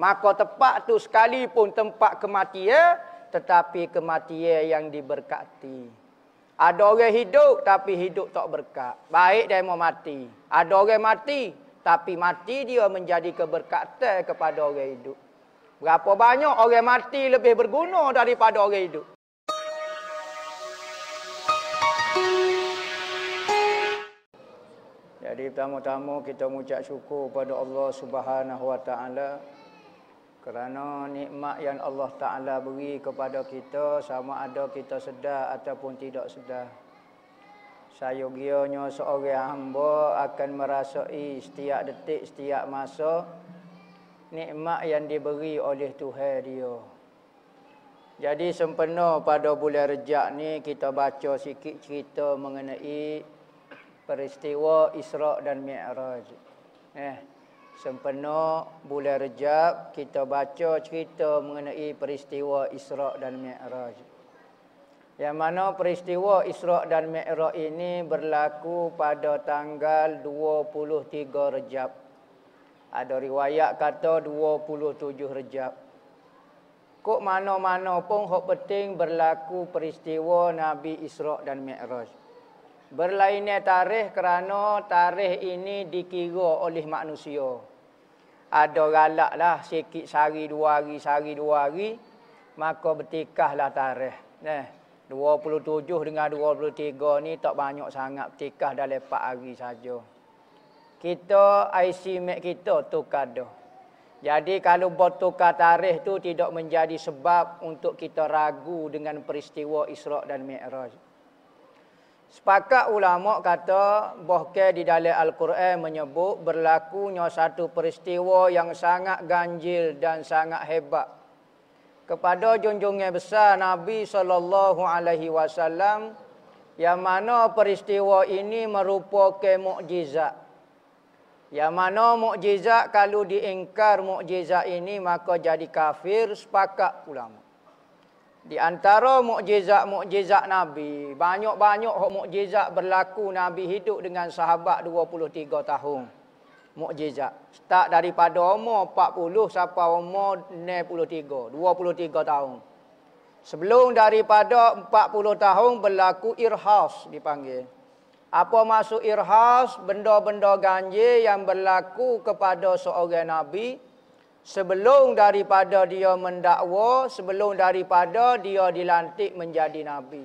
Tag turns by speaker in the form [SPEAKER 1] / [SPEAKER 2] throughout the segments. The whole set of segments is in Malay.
[SPEAKER 1] Maka tempat tu sekalipun tempat kematian, tetapi kematian yang diberkati. Ada orang hidup tapi hidup tak berkat. Baik dia mau mati. Ada orang mati tapi mati dia menjadi keberkatan kepada orang hidup. Berapa banyak orang mati lebih berguna daripada orang hidup. Jadi pertama-tama kita mengucap syukur pada Allah Subhanahu Wa Taala kerana nikmat yang Allah Ta'ala beri kepada kita sama ada kita sedar ataupun tidak sedar. Saya gianya seorang hamba akan merasai setiap detik, setiap masa nikmat yang diberi oleh Tuhan dia. Jadi sempena pada bulan rejak ni kita baca sikit cerita mengenai peristiwa Isra' dan Mi'raj. Eh, sempena bulan Rejab kita baca cerita mengenai peristiwa Isra' dan Mi'raj. Yang mana peristiwa Isra' dan Mi'raj ini berlaku pada tanggal 23 Rejab. Ada riwayat kata 27 Rejab. Kok mana-mana pun hok penting berlaku peristiwa Nabi Isra' dan Mi'raj. Berlainan tarikh kerana tarikh ini dikira oleh manusia ada galak lah sikit sehari dua hari, sehari dua hari, maka bertikah lah tarikh. Nah, 27 dengan 23 ni tak banyak sangat bertikah dah lepak hari saja. Kita IC mek kita tukar dah. Jadi kalau bertukar tarikh tu tidak menjadi sebab untuk kita ragu dengan peristiwa Isra' dan Mi'raj. Sepakat ulama kata bahawa di dalam Al-Quran menyebut berlakunya satu peristiwa yang sangat ganjil dan sangat hebat. Kepada junjungnya besar Nabi sallallahu alaihi wasallam yang mana peristiwa ini merupakan mukjizat. Yang mana mukjizat kalau diingkar mukjizat ini maka jadi kafir sepakat ulama. Di antara mukjizat-mukjizat Nabi, banyak-banyak hak mukjizat berlaku Nabi hidup dengan sahabat 23 tahun. Mukjizat. Start daripada umur 40 sampai umur 93, 23 tahun. Sebelum daripada 40 tahun berlaku irhas dipanggil. Apa maksud irhas? Benda-benda ganjil yang berlaku kepada seorang Nabi sebelum daripada dia mendakwa, sebelum daripada dia dilantik menjadi nabi.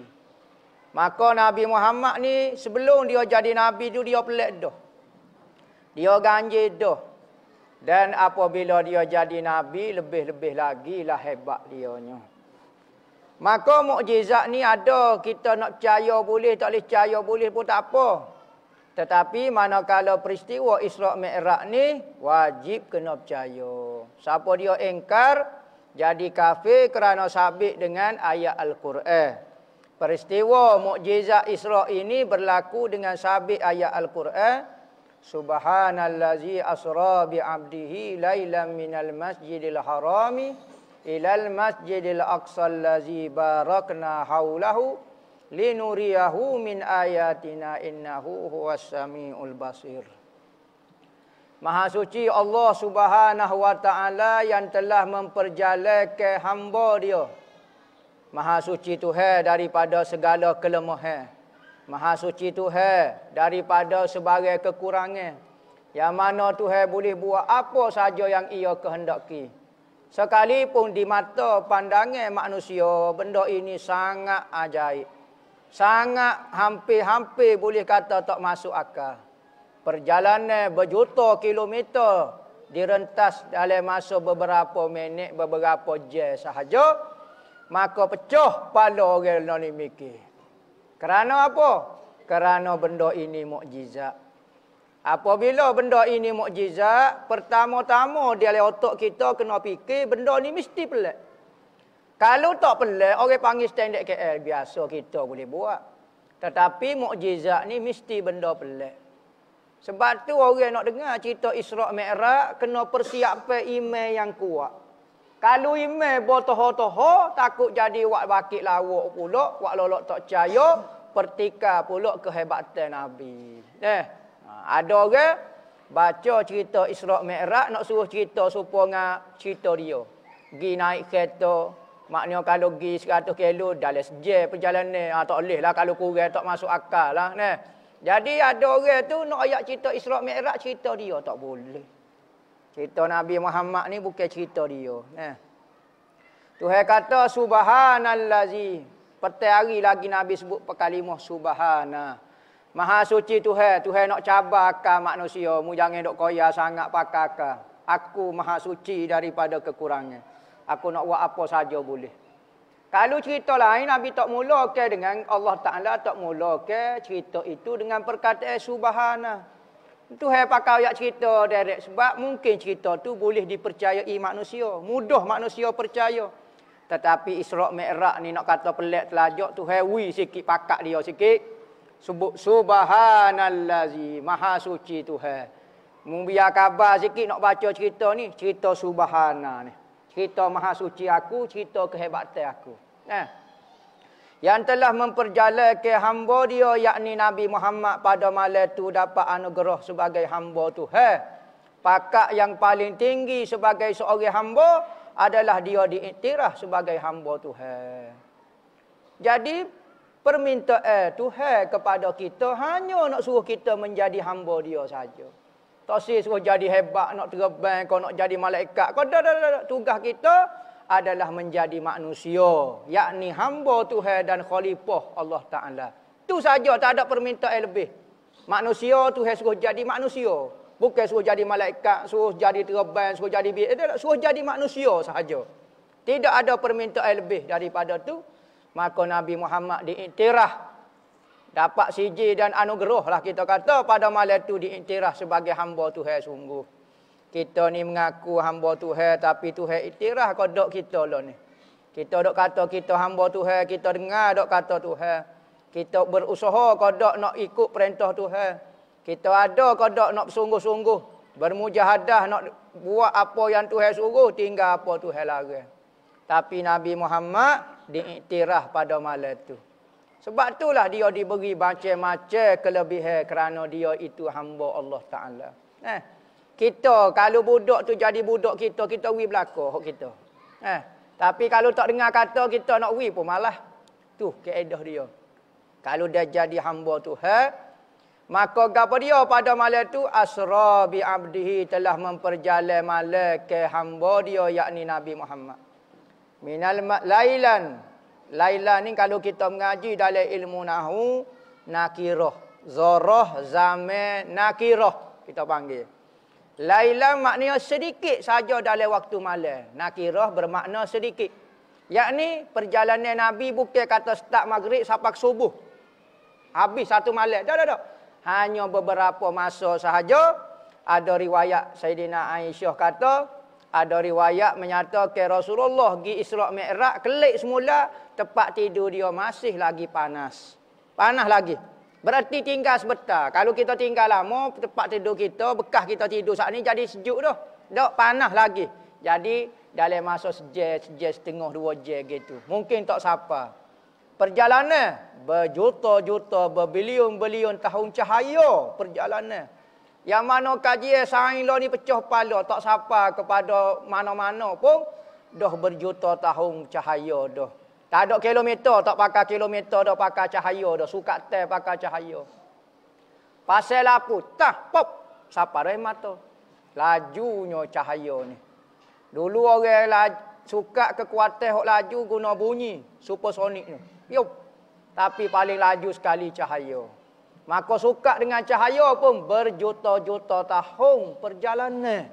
[SPEAKER 1] Maka Nabi Muhammad ni sebelum dia jadi nabi tu dia pelik dah. Dia ganjil dah. Dan apabila dia jadi nabi lebih-lebih lagi lah hebat dia nya. Maka mukjizat ni ada kita nak percaya boleh tak boleh percaya boleh pun tak apa. Tetapi manakala peristiwa Isra' Mi'raj ni wajib kena percaya. Siapa dia engkar jadi kafir kerana sabit dengan ayat Al-Quran. Peristiwa mukjizat Isra' ini berlaku dengan sabit ayat Al-Quran. Subhanallazi asra bi 'abdihi lailan minal masjidil harami ilal masjidil aqsal allazi barakna haulahu linuriyahu min ayatina innahu huwas samiul basir Maha suci Allah Subhanahu wa taala yang telah memperjalakan hamba dia Maha suci Tuhan daripada segala kelemahan Maha suci Tuhan daripada sebagai kekurangan yang mana Tuhan boleh buat apa saja yang ia kehendaki sekalipun di mata pandangan manusia benda ini sangat ajaib sangat hampir-hampir boleh kata tak masuk akal. Perjalanan berjuta kilometer direntas dalam masa beberapa minit, beberapa jam sahaja. Maka pecah pada orang yang ni mikir. Kerana apa? Kerana benda ini mukjizat. Apabila benda ini mukjizat, pertama-tama dia oleh otak kita kena fikir benda ini mesti pelik. Kalau tak pelik, orang panggil standard KL biasa kita boleh buat. Tetapi mukjizat ni mesti benda pelik. Sebab tu orang nak dengar cerita Isra' Mi'raj kena persiapkan email yang kuat. Kalau email botoh toho takut jadi wak bakit lawak pula, wak lolok tak percaya, pertika pula kehebatan Nabi. Eh, ha, ada orang baca cerita Isra' Mi'raj nak suruh cerita supaya cerita dia. Pergi naik kereta, Maknanya kalau pergi 100 kilo, dah lah perjalanan ni. Ha, tak boleh lah kalau kurang, tak masuk akal lah. Ne. Jadi ada orang tu nak ayat cerita Isra' Mi'raj, cerita dia. Tak boleh. Cerita Nabi Muhammad ni bukan cerita dia. Ne. Tuhai kata, Subhanallazi. Petai hari lagi Nabi sebut perkalimah Subhana, Maha suci Tuhai. Tuhai nak cabar akal manusia. Mu jangan duk koya sangat pakar Aku maha suci daripada kekurangan. Aku nak buat apa saja boleh. Kalau cerita lain Nabi tak mula ke okay, dengan Allah Taala tak mula ke okay, cerita itu dengan perkataan subhana. Itu hai pakau yak cerita direct sebab mungkin cerita tu boleh dipercayai manusia. Mudah manusia percaya. Tetapi Isra Mikraj ni nak kata pelik telajak tu hai sikit pakak dia sikit. Sebut subhanallazi maha suci Tuhan. Mumbiar khabar sikit nak baca cerita ni, cerita subhana ni cerita maha suci aku, cerita kehebatan aku. Nah. Ha. Yang telah memperjalankan hamba dia yakni Nabi Muhammad pada malam itu dapat anugerah sebagai hamba tu. Ha. Pakat yang paling tinggi sebagai seorang hamba adalah dia diiktiraf sebagai hamba Tuhan. Jadi permintaan Tuhan kepada kita hanya nak suruh kita menjadi hamba dia saja. Tak sih suruh jadi hebat, nak terbang, kau nak jadi malaikat. Kau dah, dah, dah, dah. Tugas kita adalah menjadi manusia. Yakni hamba Tuhan dan khalifah Allah Ta'ala. Tu saja, tak ada permintaan lebih. Manusia Tuhan suruh jadi manusia. Bukan suruh jadi malaikat, suruh jadi terbang, suruh jadi eh, suruh jadi manusia sahaja. Tidak ada permintaan lebih daripada tu. Maka Nabi Muhammad diiktiraf dapat siji dan anugerah lah kita kata pada malam tu diiktiraf sebagai hamba Tuhan sungguh. Kita ni mengaku hamba Tuhan tapi Tuhan iktiraf kodok kita lah ni. Kita dok kata kita hamba Tuhan, kita dengar dok kata Tuhan. Kita berusaha kodok nak ikut perintah Tuhan. Kita ada kodok nak sungguh-sungguh bermujahadah nak buat apa yang Tuhan suruh tinggal apa Tuhan larang. Tapi Nabi Muhammad diiktiraf pada malam itu. Sebab itulah dia diberi macam-macam kelebihan kerana dia itu hamba Allah Ta'ala. Eh. Kita kalau budak tu jadi budak kita, kita wi belaka kita. Eh. Tapi kalau tak dengar kata kita nak wi pun malah. Tu keedah dia. Kalau dia jadi hamba tu, ha? Maka gapo dia pada malam tu asra bi abdihi telah memperjalan malam ke hamba dia yakni Nabi Muhammad. Minal lailan Laila ni kalau kita mengaji dalam ilmu nahu nakirah. Zarah zame nakirah kita panggil. Laila maknanya sedikit saja dalam waktu malam. Nakirah bermakna sedikit. Yakni perjalanan Nabi bukan kata start maghrib sampai subuh. Habis satu malam. Dah dah dah. Hanya beberapa masa sahaja ada riwayat Sayyidina Aisyah kata ada riwayat menyatakan Rasulullah pergi Isra' Mi'raj kelik semula tempat tidur dia masih lagi panas. Panas lagi. Berarti tinggal sebentar. Kalau kita tinggal lama tempat tidur kita, bekas kita tidur saat ini jadi sejuk dah. Dok panas lagi. Jadi dalam masa sejam, sejam setengah, dua jam gitu. Mungkin tak siapa. Perjalanan berjuta-juta, berbilion-bilion tahun cahaya perjalanan. Yang mana kaji eh, sain lo ni pecah pala tak sapa kepada mana-mana pun dah berjuta tahun cahaya dah. Tak ada kilometer tak pakai kilometer dah pakai cahaya dah. Suka teh pakai cahaya. Pasal apa? Tah pop sapa dah mata. Lajunya cahaya ni. Dulu orang laj- suka kekuatan hok laju guna bunyi supersonik ni. Yo, Tapi paling laju sekali cahaya. Maka suka dengan cahaya pun berjuta-juta tahun perjalanan.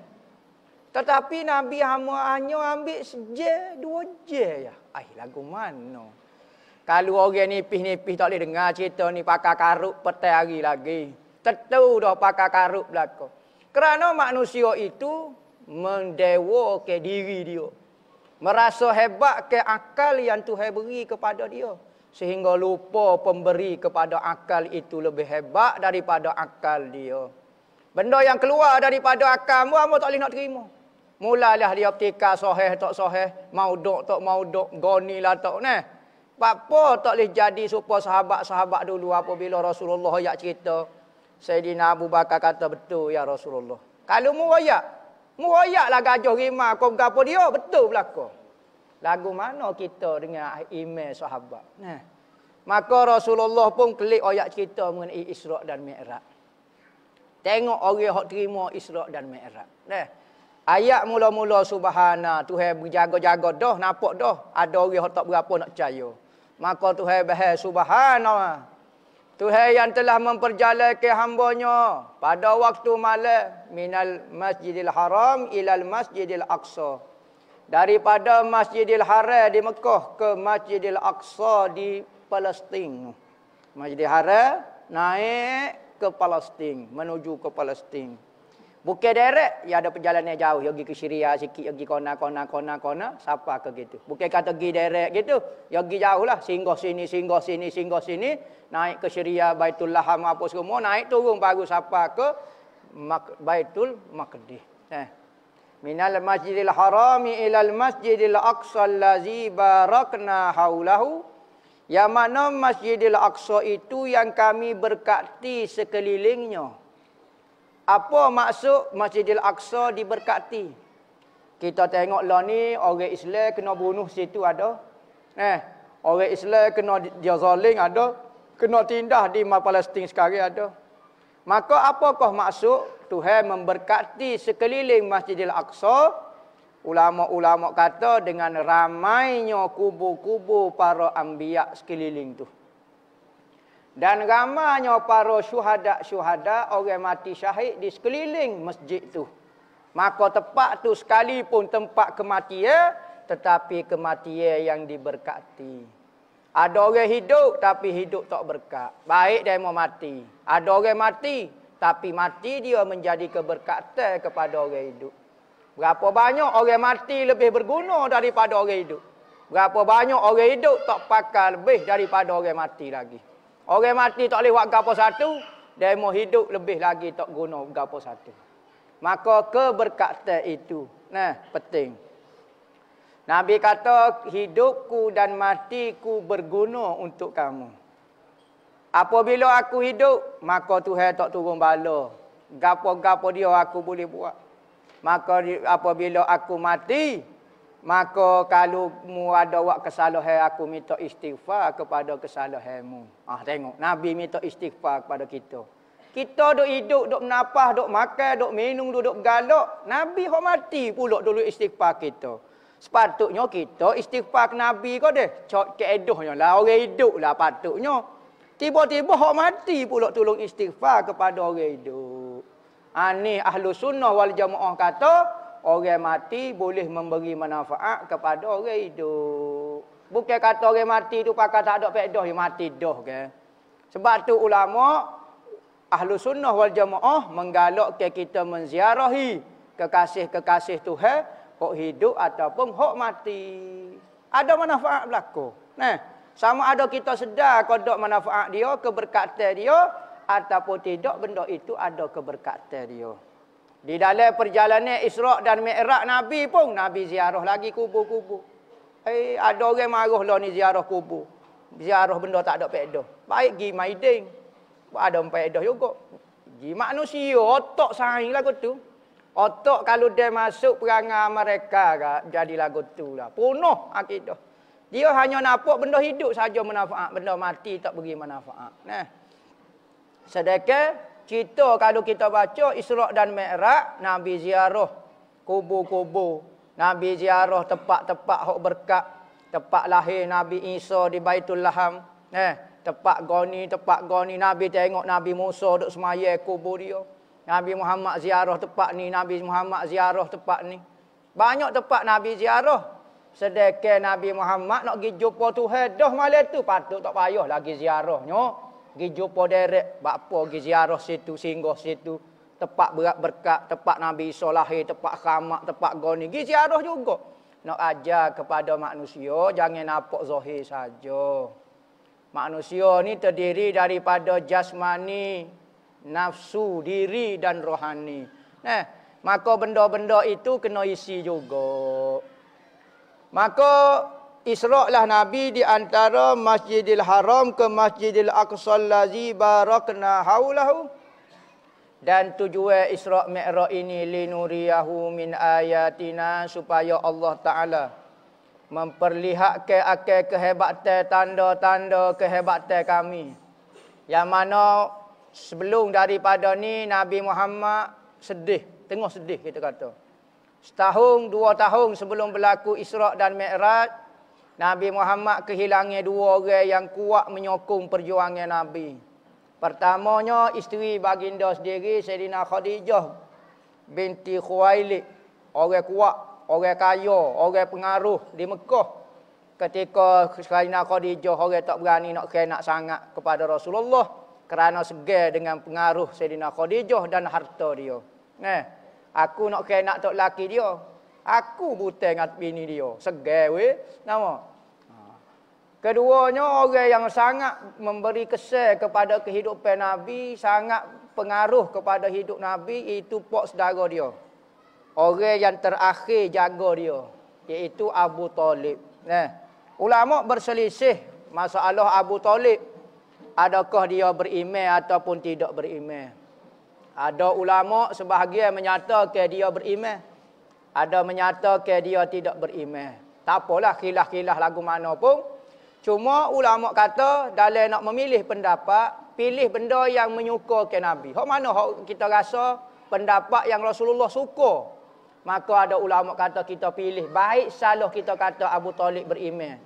[SPEAKER 1] Tetapi Nabi Hamu hanya ambil seje dua je ya. Ay, lagu mana? Kalau orang nipih-nipih tak boleh dengar cerita ni pakai karuk petai hari lagi. Tentu dah pakai karuk belakang. Kerana manusia itu mendewa ke diri dia. Merasa hebat ke akal yang Tuhan beri kepada dia sehingga lupa pemberi kepada akal itu lebih hebat daripada akal dia. Benda yang keluar daripada akal mu amo tak boleh nak terima. Mulalah dia optika soheh tak soheh, mau dok tak mau dok, goni lah tak ne. Apa tak boleh jadi supaya sahabat-sahabat dulu apabila Rasulullah ayat cerita. Sayyidina Abu Bakar kata betul ya Rasulullah. Kalau mu ayat, mu ayatlah gajah rimah kau berapa dia, betul belakang lagu mana kita dengan email sahabat. Nah. Maka Rasulullah pun klik ayat cerita mengenai Isra' dan Mi'raj. Tengok orang yang terima Isra' dan Mi'raj. Nah. Ayat mula-mula subhana Tuhan berjaga-jaga dah nampak dah ada orang yang tak berapa nak percaya. Maka Tuhan bahas subhana Tuhan yang telah memperjalankan hambanya pada waktu malam minal masjidil haram ilal masjidil aqsa daripada Masjidil Haram di Mekah ke Masjidil Aqsa di Palestin. Masjidil Haram naik ke Palestin, menuju ke Palestin. Bukan derek, ya ada perjalanan yang jauh. Yogi ke Syria sikit, yogi kona, kona, kona, kona. sapa ke gitu. Bukan kata gi direct gitu. Yogi jauh lah. Singgah sini, singgah sini, singgah sini. Naik ke Syria, Baitul Laham, apa semua. Naik turun baru sapa ke Baitul Maqdis. Eh minal masjidil harami ilal masjidil aqsa allazi barakna haulahu yang mana masjidil aqsa itu yang kami berkati sekelilingnya apa maksud masjidil aqsa diberkati kita tengok lah ni orang Islam kena bunuh situ ada eh orang Islam kena dia zaling ada kena tindah di Palestin sekarang ada maka apakah maksud Tuhan memberkati sekeliling Masjidil Aqsa. Ulama-ulama kata dengan ramainya kubur kubu para ambiya sekeliling tu. Dan ramainya para syuhada-syuhada orang mati syahid di sekeliling masjid tu. Maka tempat tu sekalipun tempat kematian tetapi kematian yang diberkati. Ada orang hidup tapi hidup tak berkat. Baik dia mau mati. Ada orang mati tapi mati dia menjadi keberkatan kepada orang hidup. Berapa banyak orang mati lebih berguna daripada orang hidup. Berapa banyak orang hidup tak pakai lebih daripada orang mati lagi. Orang mati tak boleh buat gapo satu. dia mau hidup lebih lagi tak guna gapo satu. Maka keberkatan itu. Nah, penting. Nabi kata hidupku dan matiku berguna untuk kamu. Apabila aku hidup, maka Tuhan tak turun bala. Gapo-gapo dia aku boleh buat. Maka apabila aku mati, maka kalau mu ada buat kesalahan, aku minta istighfar kepada kesalahanmu. Ah tengok, Nabi minta istighfar kepada kita. Kita dok hidup, dok menapah, dok makan, dok minum, dok duk galak. Nabi hok mati pula dulu istighfar kita. Sepatutnya kita istighfar ke Nabi kau deh. Cok keedohnya lah. Orang hidup lah patutnya. Tiba-tiba hak mati pula tolong istighfar kepada orang hidup. Ini ha, ahlu sunnah wal jamaah kata, orang mati boleh memberi manfaat kepada orang hidup. Bukan kata orang mati itu pakai tak ada pedoh, dia ya mati doh. Kan? Sebab tu ulama, ahlu sunnah wal jamaah menggalakkan kita menziarahi kekasih-kekasih Tuhan, hak hidup ataupun hak mati. Ada manfaat berlaku. Nah. Sama ada kita sedar dok manfaat dia, keberkatan dia ataupun tidak benda itu ada keberkatan dia. Di dalam perjalanan Isra' dan Mi'raj Nabi pun Nabi ziarah lagi kubur-kubur. Eh, ada orang marah lah ni ziarah kubur. Ziarah benda tak ada peda. Baik pergi Maiden. Ada peda juga. Pergi manusia, otak saing lagu tu. Otak kalau dia masuk perangai mereka, jadi lagu tu lah. Punuh akidah. Dia hanya nampak benda hidup saja manfaat, benda mati tak beri manfaat. Nah. Sedekah cerita kalau kita baca Isra dan Mikraj, Nabi ziarah kubur-kubur, Nabi ziarah tempat-tempat hok berkat, tempat lahir Nabi Isa di Baitul Laham. Nah, tempat goni, tempat goni Nabi tengok Nabi Musa duk semayal kubur dia. Nabi Muhammad ziarah tempat ni, Nabi Muhammad ziarah tempat ni. Banyak tempat Nabi ziarah. Sedekah Nabi Muhammad nak pergi jumpa Tuhan dah malam tu patut tak payah lagi ziarahnya. Pergi jumpa derek, buat apa pergi ziarah situ, singgah situ. Tempat berat berkat, tempat Nabi Isa lahir, tempat khamak, tempat goni. Pergi ziarah juga. Nak ajar kepada manusia, jangan nampak zahir saja. Manusia ni terdiri daripada jasmani, nafsu, diri dan rohani. Nah, eh, maka benda-benda itu kena isi juga. Maka israklah Nabi di antara Masjidil Haram ke Masjidil Aqsa lazi barakna haulahu. Dan tujuan Israq Mi'raj ini linuriyahu min ayatina supaya Allah Ta'ala memperlihatkan akal kehebatan tanda-tanda kehebatan kami. Yang mana sebelum daripada ni Nabi Muhammad sedih, tengah sedih kita kata. Setahun, dua tahun sebelum berlaku Isra' dan Mi'raj, Nabi Muhammad kehilangan dua orang yang kuat menyokong perjuangan Nabi. Pertamanya, isteri baginda sendiri, Sayyidina Khadijah binti Khuwailid. Orang kuat, orang kaya, orang pengaruh di Mekah. Ketika Sayyidina Khadijah, orang tak berani nak kena sangat kepada Rasulullah. Kerana segar dengan pengaruh Sayyidina Khadijah dan harta dia. Nah. Eh. Aku nak kena nak tok laki dia. Aku buta dengan bini dia. Segar weh. Nama. Ha. Keduanya orang yang sangat memberi kesan kepada kehidupan Nabi, sangat pengaruh kepada hidup Nabi itu pok saudara dia. Orang yang terakhir jaga dia iaitu Abu Talib. Nah, ulama berselisih masalah Abu Talib. Adakah dia beriman ataupun tidak beriman? Ada ulama sebahagian menyatakan dia beriman. Ada menyatakan dia tidak beriman. Tak apalah khilaf-khilaf lagu mana pun. Cuma ulama kata dalam nak memilih pendapat, pilih benda yang menyukakan Nabi. Hak mana hak kita rasa pendapat yang Rasulullah suka. Maka ada ulama kata kita pilih baik salah kita kata Abu Talib beriman.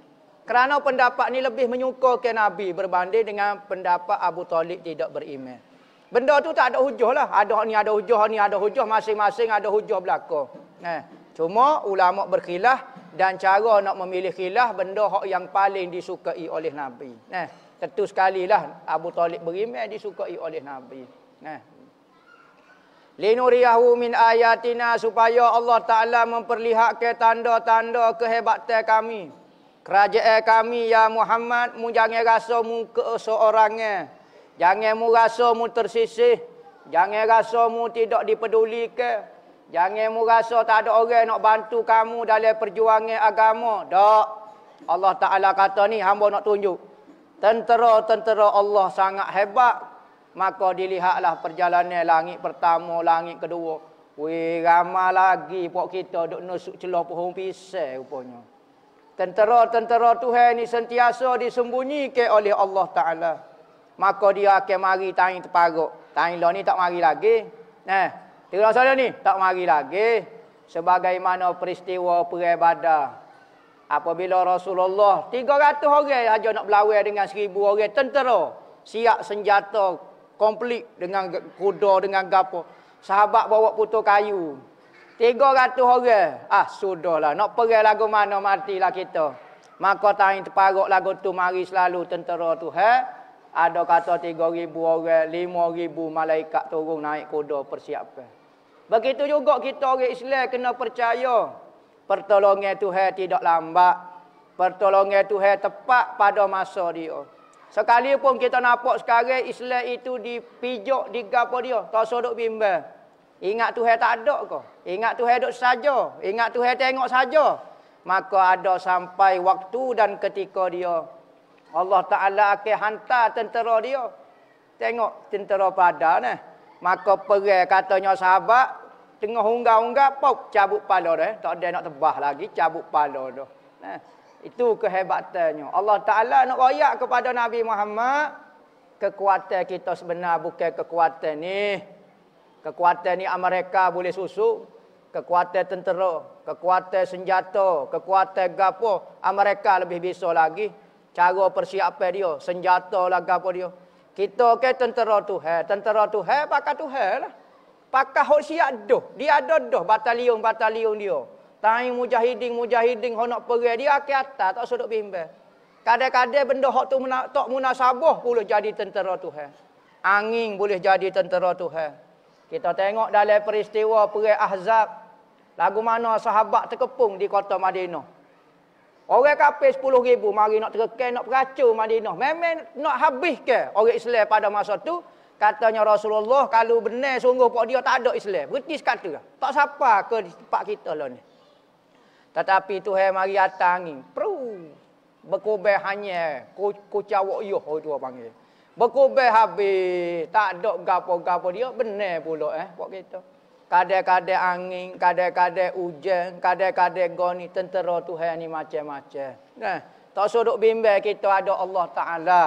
[SPEAKER 1] Kerana pendapat ni lebih menyukakan Nabi berbanding dengan pendapat Abu Talib tidak beriman. Benda tu tak ada hujah lah. Ada ni ada hujah, ni ada hujah. Masing-masing ada hujah belakang. Eh. Cuma ulama berkhilah dan cara nak memilih khilah benda hak yang paling disukai oleh Nabi. Eh. Tentu sekali lah Abu Talib berimai disukai oleh Nabi. Eh. Linuriyahu min ayatina supaya Allah Ta'ala memperlihatkan tanda-tanda kehebatan kami. Kerajaan kami ya Muhammad mu jangan rasa muka seorangnya. Jangan mu rasa mu tersisih. Jangan rasa mu tidak dipedulikan. Jangan mu rasa tak ada orang nak bantu kamu dalam perjuangan agama. Tak. Allah Ta'ala kata ni hamba nak tunjuk. Tentera-tentera Allah sangat hebat. Maka dilihatlah perjalanan langit pertama, langit kedua. Wih, ramai lagi pok kita duduk nusuk celah pohon pisang rupanya. Tentera-tentera Tuhan ni sentiasa disembunyikan oleh Allah Ta'ala maka dia akan mari tangi terparuk. Tangi lo ni tak mari lagi. Nah, tiga soalan ni tak mari lagi. Sebagaimana peristiwa perang Badar. Apabila Rasulullah 300 orang saja nak berlawan dengan 1000 orang tentera, siap senjata komplit dengan kuda dengan gapo. Sahabat bawa putu kayu. 300 orang. Ah, sudahlah. Nak pergi lagu mana matilah kita. Maka tangi terparuk lagu tu mari selalu tentera tu Eh? ada kata 3000 orang, 5000 malaikat turun naik kuda persiapkan. Begitu juga kita orang Islam kena percaya pertolongan Tuhan tidak lambat. Pertolongan Tuhan tepat pada masa dia. Sekalipun kita nampak sekarang Islam itu dipijak digapo dia, tak sodok bimbang. Ingat Tuhan tak ada ke? Ingat Tuhan duduk saja, ingat Tuhan tengok saja. Maka ada sampai waktu dan ketika dia Allah Ta'ala akan hantar tentera dia. Tengok tentera pada ni. Maka perai katanya sahabat. Tengah unggah-unggah, pop, cabut pala dia. Tak ada nak tebah lagi, cabut pala dia. Nah, ha, itu kehebatannya. Allah Ta'ala nak rayak kepada Nabi Muhammad. Kekuatan kita sebenar bukan kekuatan ni. Kekuatan ni Amerika boleh susu. Kekuatan tentera. Kekuatan senjata. Kekuatan gapo. Amerika lebih bisa lagi cara persiapan dia, senjata lah apa dia. Kita ke tentera Tuhan, tentera Tuhan pakai Tuhan lah. Pakai hok siap doh, dia ada doh batalion-batalion dia. Tain mujahidin, mujahidin hok nak perai dia ke atas tak sedok bimbang. Kadang-kadang benda hok tu mena, tak munasabah boleh jadi tentera Tuhan. Angin boleh jadi tentera Tuhan. Kita tengok dalam peristiwa perai Ahzab. Lagu mana sahabat terkepung di kota Madinah. Orang kafir sepuluh ribu mari nak terkeh, nak peracau Madinah. Memang nak habis ke orang Islam pada masa tu. Katanya Rasulullah kalau benar sungguh pak dia tak ada Islam. Berarti sekata. Lah. Tak siapa ke di tempat kita lah ni. Tetapi tu hai mari atang ni. Peru. Berkubah hanya. Kucawak yuh tu orang panggil. Berkubah habis. Tak ada gapo-gapo dia. Benar pula eh. Pak kita kadang-kadang angin, kadang-kadang hujan, kadang-kadang goni tentera Tuhan ni macam-macam. Nah, tak suruh bimbang kita ada Allah Taala.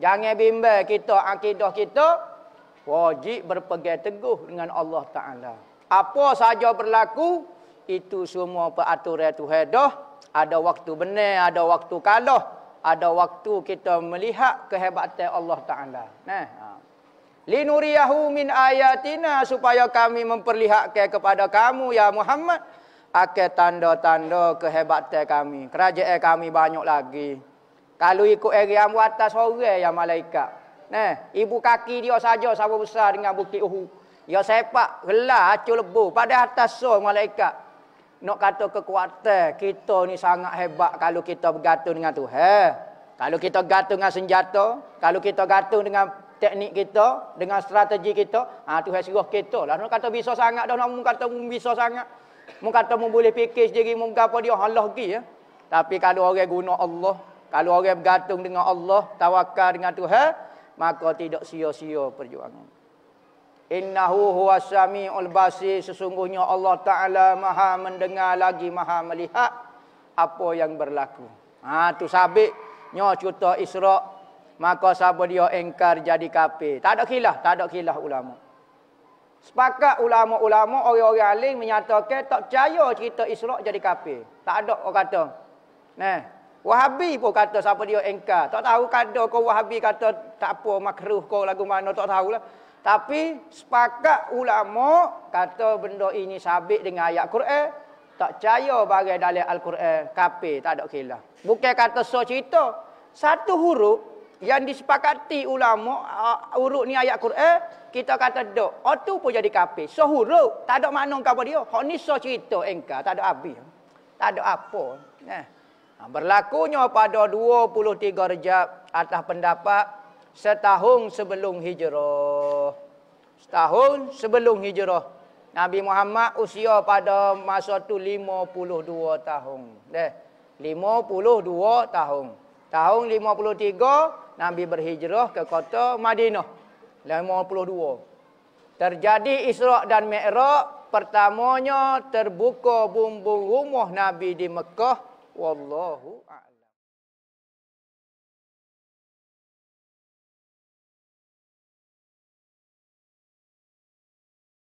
[SPEAKER 1] Jangan bimbang kita akidah kita wajib berpegang teguh dengan Allah Taala. Apa sahaja berlaku itu semua peraturan Tuhan dah. Ada waktu benar, ada waktu kalah. Ada waktu kita melihat kehebatan Allah Taala. Nah, ha linuriyahu min ayatina supaya kami memperlihatkan kepada kamu ya Muhammad akan tanda-tanda kehebatan kami kerajaan kami banyak lagi kalau ikut yang atas orang ya malaikat nah ibu kaki dia saja sama besar dengan bukit uhu ya sepak gelah acu lebu pada atas so malaikat nak kata kekuatan kita ni sangat hebat kalau kita bergantung dengan Tuhan kalau kita gantung dengan senjata, kalau kita gantung dengan teknik kita dengan strategi kita ha Tuhan suruh kita lah nak kata bisa sangat dah nak kata mu bisa sangat mu kata mu boleh fikir sendiri mu apa dia Allah gi ya tapi kalau orang guna Allah kalau orang bergantung dengan Allah tawakal dengan Tuhan maka tidak sia-sia perjuangan innahu huwasami'ul basir sesungguhnya Allah taala maha mendengar lagi maha melihat apa yang berlaku ha tu sabiknya cerita Isra' maka siapa dia engkar jadi kafir. Tak ada khilaf, tak ada khilaf ulama. Sepakat ulama-ulama orang-orang alim menyatakan tak percaya cerita Isra jadi kafir. Tak ada orang kata. Nah, Wahabi pun kata siapa dia engkar. Tak tahu kada kau Wahabi kata tak apa makruh kau lagu mana tak tahu lah. Tapi sepakat ulama kata benda ini sabit dengan ayat Quran. Tak percaya bagai dalil Al-Quran. Kapir. Tak ada khilaf. Bukan kata so cerita. Satu huruf yang disepakati ulama uh, urut ni ayat Quran eh, kita kata dok oh tu pun jadi kafir so huruf tak ada makna kau dia hok ni so cerita engka tak ada habis tak ada apa eh. Ha, berlakunya pada 23 Rejab atas pendapat setahun sebelum hijrah setahun sebelum hijrah Nabi Muhammad usia pada masa tu 52 tahun. Eh, 52 tahun. Tahun 53, Nabi berhijrah ke kota Madinah. 52. Terjadi Isra' dan Mi'raj. Pertamanya terbuka bumbung rumah Nabi di Mekah. Wallahu a'lam.